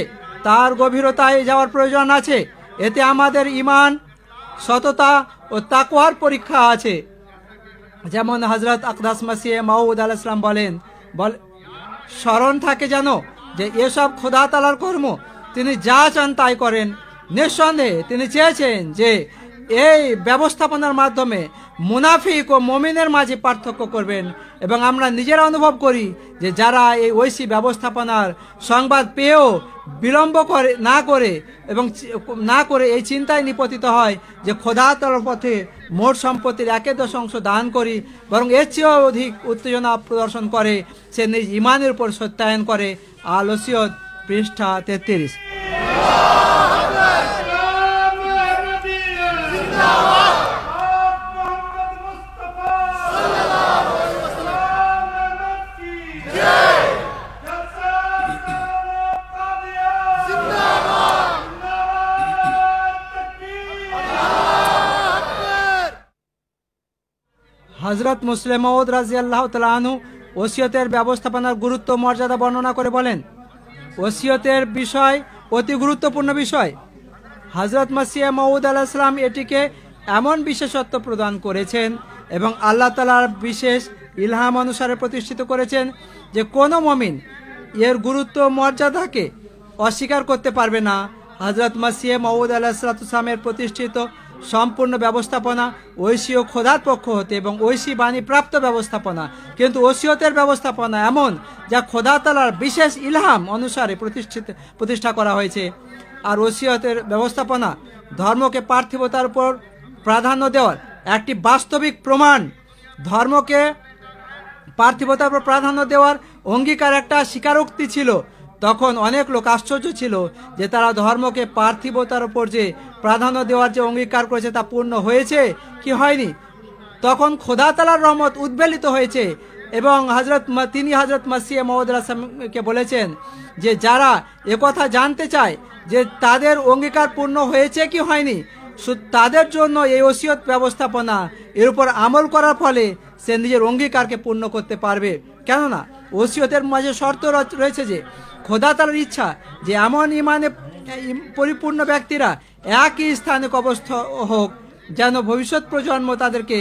তার গভীরতায় যাওয়ার প্রয়োজন আছে এতে আমাদের ইমান সততা ও তাকুয়ার পরীক্ষা আছে যেমন হজরত আকদাস মাসিয়ে মাউদ আল ইসলাম বলেন বল স্মরণ থাকে যেন যে এসব খোদা তালার কর্ম তিনি যা চান তাই করেন নিঃসন্দেহে তিনি চেয়েছেন যে এই ব্যবস্থাপনার মাধ্যমে মুনাফিক ও মমিনের মাঝে পার্থক্য করবেন এবং আমরা নিজেরা অনুভব করি যে যারা এই ঐশি ব্যবস্থাপনার সংবাদ পেয়েও বিলম্ব করে না করে এবং না করে এই চিন্তায় নিপতিত হয় যে তলার পথে মোট সম্পত্তির একে দশ অংশ দান করি বরং এর চেয়েও অধিক উত্তেজনা প্রদর্শন করে সে নিজ ইমানের উপর সত্যায়ন করে आलोसियत पृष्ठा तेतरीस हजरत मुस्लिम रजी अल्लाह तला ওসিয়তের ব্যবস্থাপনার গুরুত্ব মর্যাদা বর্ণনা করে বলেন ওসিয়তের বিষয় অতি গুরুত্বপূর্ণ বিষয় হজরত মাসিয়া মাউদ আলাহাম এটিকে এমন বিশেষত্ব প্রদান করেছেন এবং আল্লাহ তালার বিশেষ ইলহাম অনুসারে প্রতিষ্ঠিত করেছেন যে কোনো মমিন এর গুরুত্ব মর্যাদাকে অস্বীকার করতে পারবে না হজরত মাসিয়া মৌদ আলাহ সালাতামের প্রতিষ্ঠিত সম্পূর্ণ ব্যবস্থাপনা ঐশীয় খোদার পক্ষ হতে এবং ঐশী বাণী প্রাপ্ত ব্যবস্থাপনা কিন্তু ওসিয়তের ব্যবস্থাপনা এমন যা খোদাতলার বিশেষ ইলহাম অনুসারে প্রতিষ্ঠিত প্রতিষ্ঠা করা হয়েছে আর ওসিয়তের ব্যবস্থাপনা ধর্মকে পার্থিবতার উপর প্রাধান্য দেওয়ার একটি বাস্তবিক প্রমাণ ধর্মকে পার্থিবতার উপর প্রাধান্য দেওয়ার অঙ্গীকার একটা স্বীকারোক্তি ছিল তখন অনেক লোক আশ্চর্য ছিল যে তারা ধর্মকে পার্থিবতার ওপর যে প্রাধান্য দেওয়ার যে অঙ্গীকার করেছে তা পূর্ণ হয়েছে কি হয়নি তখন খোদাতালার রহমত উদ্বেলিত হয়েছে এবং হজরত তিনি হজরত মাসিয়া মহমদ বলেছেন যে যারা কথা জানতে চায় যে তাদের অঙ্গীকার পূর্ণ হয়েছে কি হয়নি তাদের জন্য এই ওসিয়ত ব্যবস্থাপনা এর উপর আমল করার ফলে সে নিজের অঙ্গীকারকে পূর্ণ করতে পারবে কেননা ওসিয়তের মাঝে শর্ত রয়েছে যে খোদা তালার ইচ্ছা যে এমন ইমানে পরিপূর্ণ ব্যক্তিরা একই স্থানে কবস্থ হোক যেন ভবিষ্যৎ প্রজন্ম তাদেরকে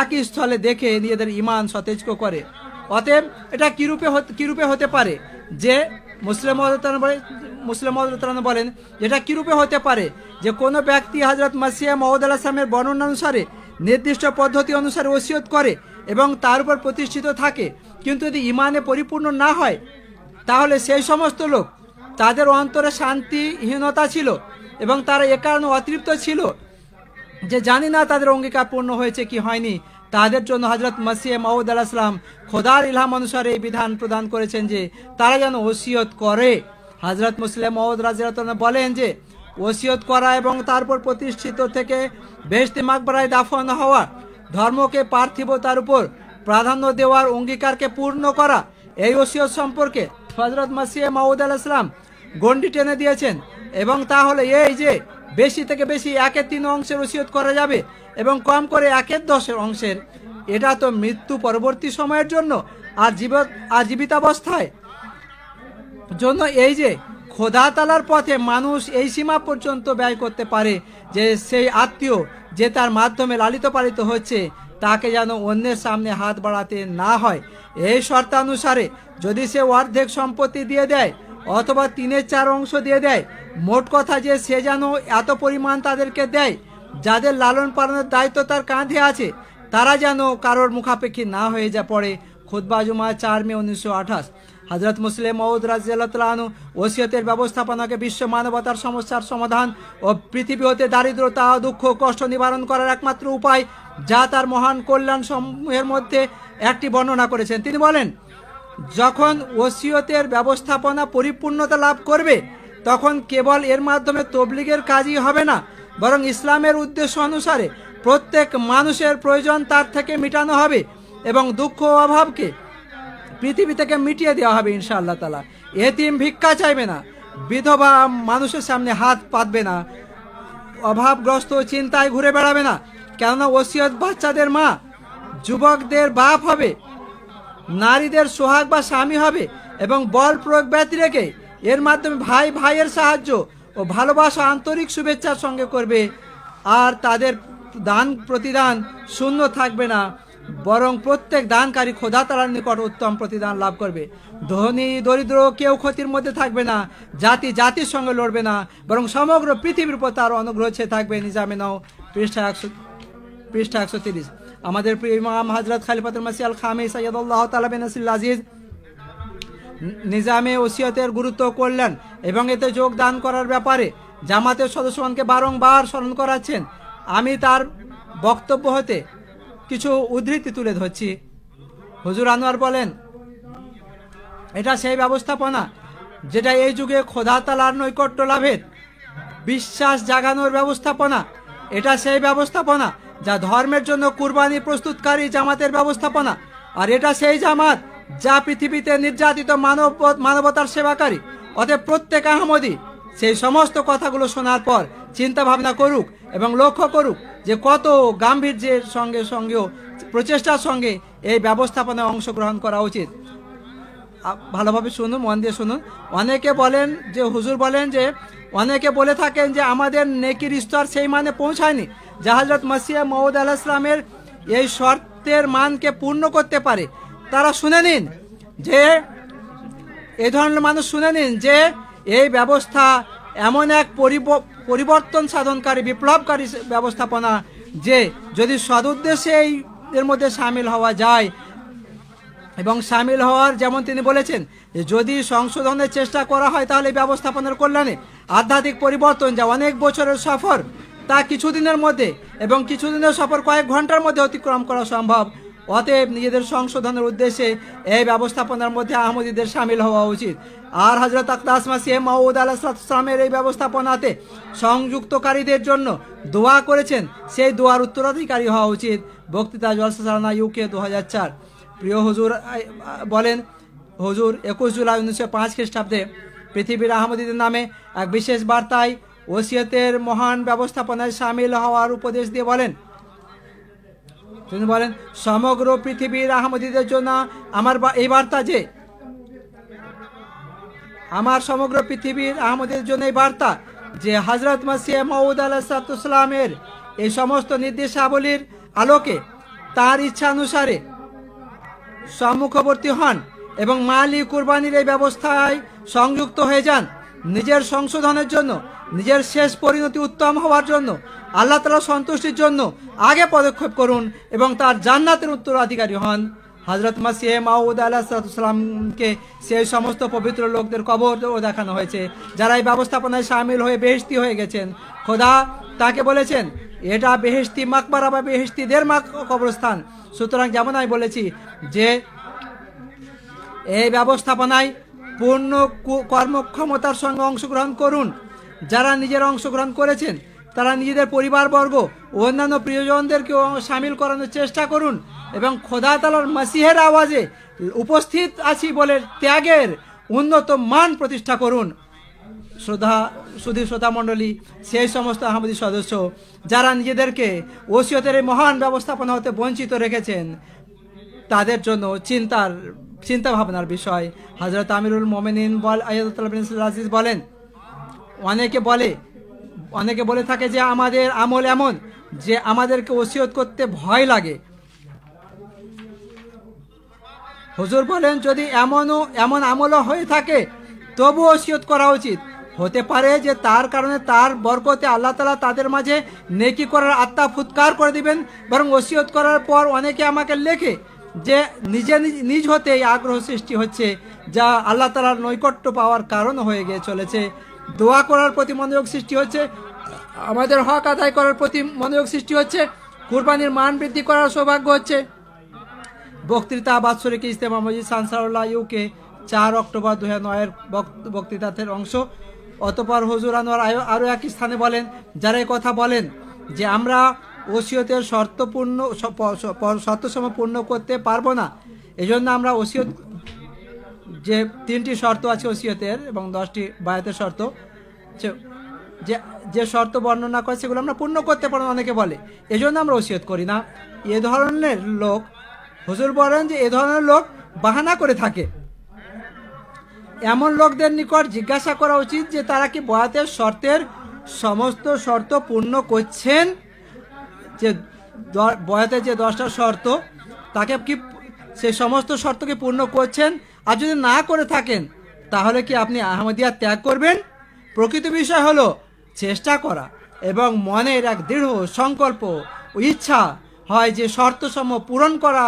একই স্থলে দেখে নিজেদের ইমান সতেজ করে অতএব এটা কীরূপে কীরূপে হতে পারে যে মুসলিম বলে মুসলিম বলেন যেটা কীরূপে হতে পারে যে কোনো ব্যক্তি হজরত মাসিয়া মহদ আলাহামের বর্ণনা অনুসারে নির্দিষ্ট পদ্ধতি অনুসারে ওসিয়ত করে এবং তার উপর প্রতিষ্ঠিত থাকে কিন্তু যদি ইমানে পরিপূর্ণ না হয় তাহলে সেই সমস্ত লোক তাদের অন্তরে শান্তিহীনতা ছিল এবং তারা এ কারণে অতৃপ্ত ছিল যে জানি না তাদের অঙ্গীকার পূর্ণ হয়েছে কি হয়নি তাদের জন্য হজরত মাসিয়ে মাউদ আলাহিসাম খোদার ইলহাম অনুসারে এই বিধান প্রদান করেছেন যে তারা যেন ওসিয়ত করে হজরত মুসলিম মহম্মদ রাজিয়াতনা বলেন যে ওসিয়ত করা এবং তারপর প্রতিষ্ঠিত থেকে বেহস্তি মাকবরায় দাফন হওয়া ধর্মকে পার্থিবতার উপর প্রাধান্য দেওয়ার অঙ্গীকারকে পূর্ণ করা এই ওসিয়ত সম্পর্কে হজরত মাসিয়ে মাউদ আল ইসলাম গন্ডি টেনে দিয়েছেন এবং তাহলে এই যে বেশি থেকে বেশি একের তিন অংশের ওসিয়ত করা যাবে এবং কম করে একের দশের অংশের এটা তো মৃত্যু পরবর্তী সময়ের জন্য আর জীব আর জীবিতাবস্থায় জন্য এই যে খোদা তালার পথে মানুষ এই সীমা পর্যন্ত ব্যয় করতে পারে যে সেই আত্মীয় যে তার মাধ্যমে লালিত পালিত হচ্ছে তাকে যেন অন্যের সামনে হাত বাড়াতে না হয় এই শর্তানুসারে যদি সে অর্ধেক সম্পত্তি দিয়ে দেয় অথবা তিনের চার অংশ দিয়ে দেয় মোট কথা যে সে যেন এত পরিমাণ তাদেরকে দেয় যাদের লালন পালনের দায়িত্ব তার কাঁধে আছে তারা যেন কারোর মুখাপেক্ষী না হয়ে যা পড়ে খুদ্া চার মে উনিশশো আঠাশ হজরত মুসলিম মৌদ রাজিয়ালু ওসিয়তের ব্যবস্থাপনাকে বিশ্ব মানবতার সমস্যার সমাধান ও পৃথিবী হতে দারিদ্রতা দুঃখ কষ্ট নিবারণ করার একমাত্র উপায় যা তার মহান কল্যাণ সমূহের মধ্যে একটি বর্ণনা করেছেন তিনি বলেন যখন ওসিয়তের ব্যবস্থাপনা পরিপূর্ণতা লাভ করবে তখন কেবল এর মাধ্যমে তবলিগের কাজই হবে না বরং ইসলামের উদ্দেশ্য অনুসারে প্রত্যেক মানুষের প্রয়োজন তার থেকে মিটানো হবে এবং দুঃখ অভাবকে পৃথিবী থেকে মিটিয়ে দেওয়া হবে ইনশাআল্লাহ তালা এতিম ভিক্ষা চাইবে না বিধবা মানুষের সামনে হাত পাতবে না অভাবগ্রস্ত চিন্তায় ঘুরে বেড়াবে না কেননা ওসিয়ত বাচ্চাদের মা যুবকদের বাপ হবে নারীদের সোহাগ বা স্বামী হবে এবং বল প্রয়োগ ব্যতি রেখে এর মাধ্যমে ভাই ভাইয়ের সাহায্য ও ভালোবাসা আন্তরিক শুভেচ্ছার সঙ্গে করবে আর তাদের দান প্রতিদান শূন্য থাকবে না বরং প্রত্যেক দানকারী খোদাতালার নিকট উত্তম প্রতিদান লাভ করবে ধনী দরিদ্র কেউ ক্ষতির মধ্যে থাকবে না জাতি জাতির সঙ্গে লড়বে না বরং সমগ্র পৃথিবীর উপর তার অনুগ্রহ চেয়ে থাকবে নিজামে নাও পৃষ্ঠা একশো পৃষ্ঠা একশো তিরিশ আমাদের ইমাম হাজরত খালিফাতুল মাসি আল খামি সৈয়দুল্লাহ তালাবিনাসিল আজিজ নিজামে ওসিয়তের গুরুত্ব করলেন এবং এতে যোগদান করার ব্যাপারে জামাতের সদস্যগণকে বারংবার স্মরণ করাচ্ছেন আমি তার বক্তব্য হতে কিছু উদ্ধৃতি তুলে ধরছি হুজুর আনোয়ার বলেন এটা সেই ব্যবস্থাপনা যেটা এই যুগে খোদা তালার নৈকট্য লাভের বিশ্বাস জাগানোর ব্যবস্থাপনা এটা সেই ব্যবস্থাপনা যা ধর্মের জন্য কুরবানি প্রস্তুতকারী জামাতের ব্যবস্থাপনা আর এটা সেই জামাত যা পৃথিবীতে নির্যাতিত মানব মানবতার সেবাকারী অতএব প্রত্যেক আহমদি সেই সমস্ত কথাগুলো শোনার পর চিন্তা ভাবনা করুক এবং লক্ষ্য করুক যে কত গাম্ভীর্যের সঙ্গে সঙ্গেও প্রচেষ্টার সঙ্গে এই ব্যবস্থাপনায় অংশগ্রহণ করা উচিত ভালোভাবে শুনুন মন দিয়ে শুনুন অনেকে বলেন যে হুজুর বলেন যে অনেকে বলে থাকেন যে আমাদের নেকির স্তর সেই মানে পৌঁছায়নি জাহাজরত মাসিয়া মৌদ আল্লাহ ইসলামের এই শর্তের মানকে পূর্ণ করতে পারে তারা শুনে নিন যে এ ধরনের মানুষ শুনে নিন যে এই ব্যবস্থা এমন এক পরিবর্তন সাধনকারী বিপ্লবকারী ব্যবস্থাপনা যে যদি সদুদ্দেশ্যে এই এর মধ্যে সামিল হওয়া যায় এবং সামিল হওয়ার যেমন তিনি বলেছেন যদি সংশোধনের চেষ্টা করা হয় তাহলে ব্যবস্থাপনার কল্যাণে আধ্যাত্মিক পরিবর্তন যা অনেক বছরের সফর তা কিছুদিনের মধ্যে এবং কিছুদিনের সফর কয়েক ঘন্টার মধ্যে অতিক্রম করা সম্ভব অতএব নিজেদের সংশোধনের উদ্দেশ্যে এই ব্যবস্থাপনার মধ্যে আহমদীদের সামিল হওয়া উচিত আর হজরত আখতাস মাসিহ মাহমুদ আলাহামের এই ব্যবস্থাপনাতে সংযুক্তকারীদের জন্য দোয়া করেছেন সেই দোয়ার উত্তরাধিকারী হওয়া উচিত বক্তৃতা জলসাধারণা ইউকে দু হাজার চার প্রিয় হুজুর বলেন হুজুর একুশ জুলাই উনিশশো পাঁচ খ্রিস্টাব্দে পৃথিবীর আহমদীদের নামে এক বিশেষ বার্তায় ওসিয়তের মহান ব্যবস্থাপনায় সামিল হওয়ার উপদেশ দিয়ে বলেন তিনি বলেন সমগ্র পৃথিবীর আহমদীদের জন্য আমার এই বার্তা যে আমার সমগ্র পৃথিবীর আহমদের জন্য এই বার্তা যে হজরত মাসিয়া মৌদ আলাহাতামের এই সমস্ত নির্দেশাবলীর আলোকে তার ইচ্ছা অনুসারে সম্মুখবর্তী হন এবং মালি কুরবানির এই ব্যবস্থায় সংযুক্ত হয়ে যান নিজের সংশোধনের জন্য নিজের শেষ পরিণতি উত্তম হওয়ার জন্য আল্লাহ তালা সন্তুষ্টির জন্য আগে পদক্ষেপ করুন এবং তার জান্নাতের উত্তরাধিকারী হন হজরত মাসিয়ে মাউদ আলাহামকে সেই সমস্ত পবিত্র লোকদের কবরও দেখানো হয়েছে যারা এই ব্যবস্থাপনায় সামিল হয়ে বেহস্তি হয়ে গেছেন খোদা তাকে বলেছেন এটা বেহস্তি মাকবারা বা বেহস্তিদের মাক কবরস্থান সুতরাং যেমন আমি বলেছি যে এই ব্যবস্থাপনায় পূর্ণ কর্মক্ষমতার সঙ্গে অংশগ্রহণ করুন যারা নিজেরা অংশগ্রহণ করেছেন তারা নিজেদের পরিবারবর্গ অন্যান্য প্রিয়জনদেরকেও সামিল করানোর চেষ্টা করুন এবং খোদা তালার মাসিহের আওয়াজে উপস্থিত আছি বলে ত্যাগের উন্নত মান প্রতিষ্ঠা করুন শ্রদ্ধা সুধীর শ্রোতামণ্ডলী সেই সমস্ত আহমদী সদস্য যারা নিজেদেরকে ওসিয়তের মহান ব্যবস্থাপনা হতে বঞ্চিত রেখেছেন তাদের জন্য চিন্তার চিন্তা ভাবনার বিষয় হজরত আমিরুল মোমেনিন বল আয়াদিস বলেন অনেকে বলে অনেকে বলে থাকে যে আমাদের আমল এমন যে আমাদেরকে ওসিয়ত করতে ভয় লাগে হুজুর বলেন যদি এমনও এমন আমলও হয়ে থাকে তবু ওসিয়ত করা উচিত হতে পারে যে তার কারণে তার বরকতে আল্লাহ তালা তাদের মাঝে নেকি করার আত্মা ফুৎকার করে দিবেন বরং ওসিয়ত করার পর অনেকে আমাকে লেখে যে নিজে নিজ হতে এই আগ্রহ সৃষ্টি হচ্ছে যা আল্লাহ তালার নৈকট্য পাওয়ার কারণ হয়ে গিয়ে চলেছে দোয়া করার প্রতি মনোযোগ সৃষ্টি হচ্ছে আমাদের হক আদায় করার প্রতি মনোযোগ সৃষ্টি হচ্ছে কুরবানির মান বৃদ্ধি করার সৌভাগ্য হচ্ছে বক্তৃতা বাৎসরিক ইস্তেমা মজিদ সানসারুল্লাহ ইউকে চার অক্টোবর দু হাজার বক্তৃতাতের অংশ অতপর হজুর আনোয়ার আরও একই স্থানে বলেন যারা কথা বলেন যে আমরা ওসিয়তের শর্তপূর্ণ শর্তসম পূর্ণ করতে পারবো না এজন্য আমরা ওসিয়ত যে তিনটি শর্ত আছে ওসিয়তের এবং দশটি বায়াতের শর্ত যে যে শর্ত বর্ণনা করে সেগুলো আমরা পূর্ণ করতে পারবো অনেকে বলে এজন্য আমরা ওসিয়ত করি না এ ধরনের লোক হুজুর বলেন যে এ ধরনের লোক বাহানা করে থাকে এমন লোকদের নিকট জিজ্ঞাসা করা উচিত যে তারা কি বয়াতের শর্তের সমস্ত শর্ত পূর্ণ করছেন যে বয়াতে যে দশটা শর্ত তাকে কি সে সমস্ত শর্তকে পূর্ণ করছেন আর যদি না করে থাকেন তাহলে কি আপনি আহমদিয়া ত্যাগ করবেন প্রকৃত বিষয় হলো চেষ্টা করা এবং মনের এক দৃঢ় সংকল্প ইচ্ছা হয় যে শর্তসম পূরণ করা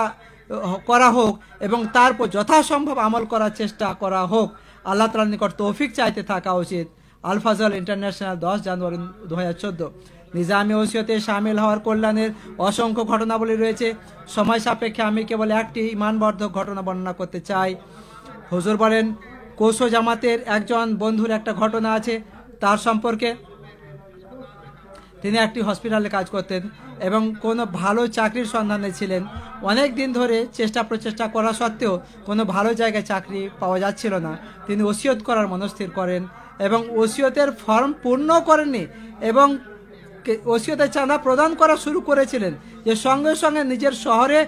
করা হোক এবং তারপর যথাসম্ভব আমল করার চেষ্টা করা হোক আল্লাহ তালার নিকট তৌফিক চাইতে থাকা উচিত আলফাজল ইন্টারন্যাশনাল দশ জানুয়ারি দু হাজার নিজামি ওসিয়তে সামিল হওয়ার কল্যাণের অসংখ্য ঘটনাবলী রয়েছে সময় সাপেক্ষে আমি কেবল একটি মানবর্ধক ঘটনা বর্ণনা করতে চাই হুজুর বলেন কোষো জামাতের একজন বন্ধুর একটা ঘটনা আছে তার সম্পর্কে তিনি একটি হসপিটালে কাজ করতেন এবং কোনো ভালো চাকরির সন্ধানে ছিলেন অনেক দিন ধরে চেষ্টা প্রচেষ্টা করা সত্ত্বেও কোনো ভালো জায়গায় চাকরি পাওয়া যাচ্ছিল না তিনি ওসিয়ত করার মনস্থির করেন এবং ওসিয়তের ফর্ম পূর্ণ করেননি এবং ওসিয়তের চাঁদা প্রদান করা শুরু করেছিলেন যে সঙ্গে সঙ্গে নিজের শহরে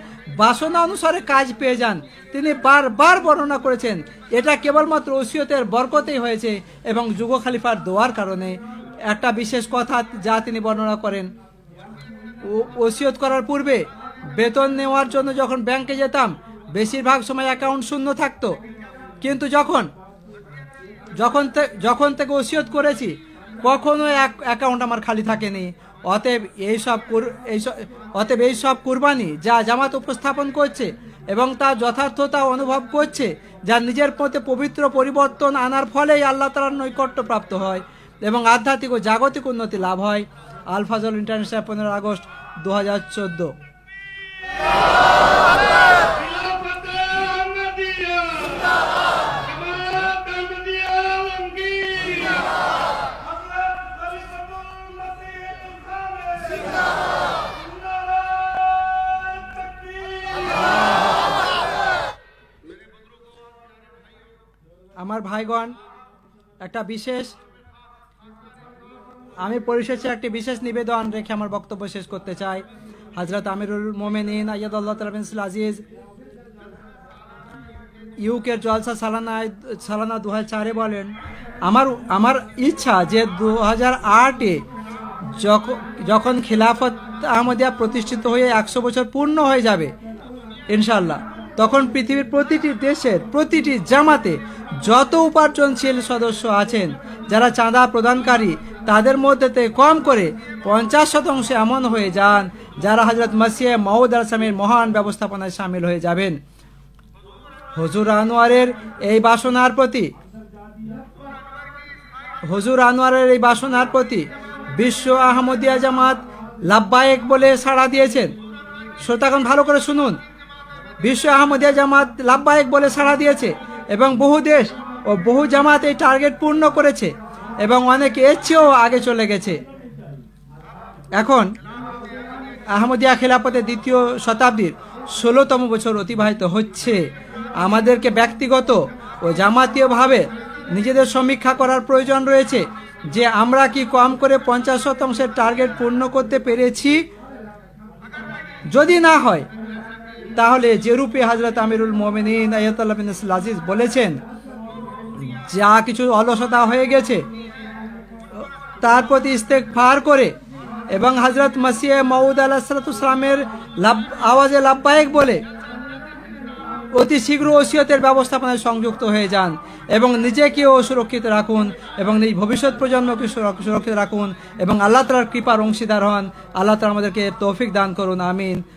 বাসনা অনুসারে কাজ পেয়ে যান তিনি বারবার বর্ণনা করেছেন এটা কেবলমাত্র ওসিয়তের বরকতেই হয়েছে এবং যুগ খালিফার দোয়ার কারণে একটা বিশেষ কথা যা তিনি বর্ণনা করেন ওসিয়ত করার পূর্বে বেতন নেওয়ার জন্য যখন ব্যাংকে যেতাম বেশিরভাগ সময় অ্যাকাউন্ট শূন্য থাকতো কিন্তু যখন যখন যখন থেকে ওসিয়ত করেছি কখনো এক অ্যাকাউন্ট আমার খালি থাকেনি অতএব এইসব এইসব অতএব এইসব কুরবানি যা জামাত উপস্থাপন করছে এবং তা যথার্থতা অনুভব করছে যা নিজের পথে পবিত্র পরিবর্তন আনার ফলেই আল্লাহ তালার নৈকট্য প্রাপ্ত হয় এবং আধ্যাত্মিক ও জাগতিক উন্নতি লাভ হয় আলফাজল ইন্টারন্যাশনাল পনেরো আগস্ট দু হাজার চোদ্দো আমার ভাইগণ একটা বিশেষ আমি পরিশেষে একটি বিশেষ নিবেদন রেখে আমার বক্তব্য শেষ করতে চাই হাজরত আমিরুল মোমেনিন আয়াদুল্লাহ তালবিনসুল আজিজ ইউকের জলসা সালানায় সালানা দু চারে বলেন আমার আমার ইচ্ছা যে দু হাজার আটে যখন খিলাফত আহমদিয়া প্রতিষ্ঠিত হয়ে একশো বছর পূর্ণ হয়ে যাবে ইনশাল্লাহ তখন পৃথিবীর প্রতিটি দেশের প্রতিটি জামাতে যত উপার্জনশীল সদস্য আছেন যারা চাঁদা প্রদানকারী তাদের মধ্যেতে কম করে পঞ্চাশ শতাংশ এমন হয়ে যান যারা হজরত মাসিয়ে মাউদ আসামের মহান ব্যবস্থাপনায় সামিল হয়ে যাবেন হজুর আনোয়ারের এই বাসনার প্রতি হজুর আনোয়ারের এই বাসনার প্রতি বিশ্ব আহমদিয়া জামাত লাভবায়ক বলে সাড়া দিয়েছেন শ্রোতাগণ ভালো করে শুনুন বিশ্ব আহমদিয়া জামাত লাভবায়ক বলে সাড়া দিয়েছে এবং বহু দেশ ও বহু জামাত এই টার্গেট পূর্ণ করেছে এবং অনেকে এর চেয়েও আগে চলে গেছে এখন আহমদিয়া খেলাপথে দ্বিতীয় শতাব্দীর ষোলোতম বছর অতিবাহিত হচ্ছে আমাদেরকে ব্যক্তিগত ও জামাতীয়ভাবে নিজেদের সমীক্ষা করার প্রয়োজন রয়েছে যে আমরা কি কম করে পঞ্চাশ শতাংশের টার্গেট পূর্ণ করতে পেরেছি যদি না হয় তাহলে যেরূপে হাজরত আমিরুল মোমিনিন আয়াতুল্লাহ আজিজ বলেছেন যা কিছু অলসতা হয়ে গেছে তার প্রতি ইস্তেক ফার করে এবং হজরত মাসিয়ে মাউদ আলাহাতুসলামের লাভ আওয়াজে লাভবায়ক বলে অতি শীঘ্র ওসিয়তের ব্যবস্থাপনায় সংযুক্ত হয়ে যান এবং নিজেকেও সুরক্ষিত রাখুন এবং এই ভবিষ্যৎ প্রজন্মকে সুরক্ষিত রাখুন এবং আল্লাহ তালার কৃপার অংশীদার হন আল্লাহ তালা আমাদেরকে তৌফিক দান করুন আমিন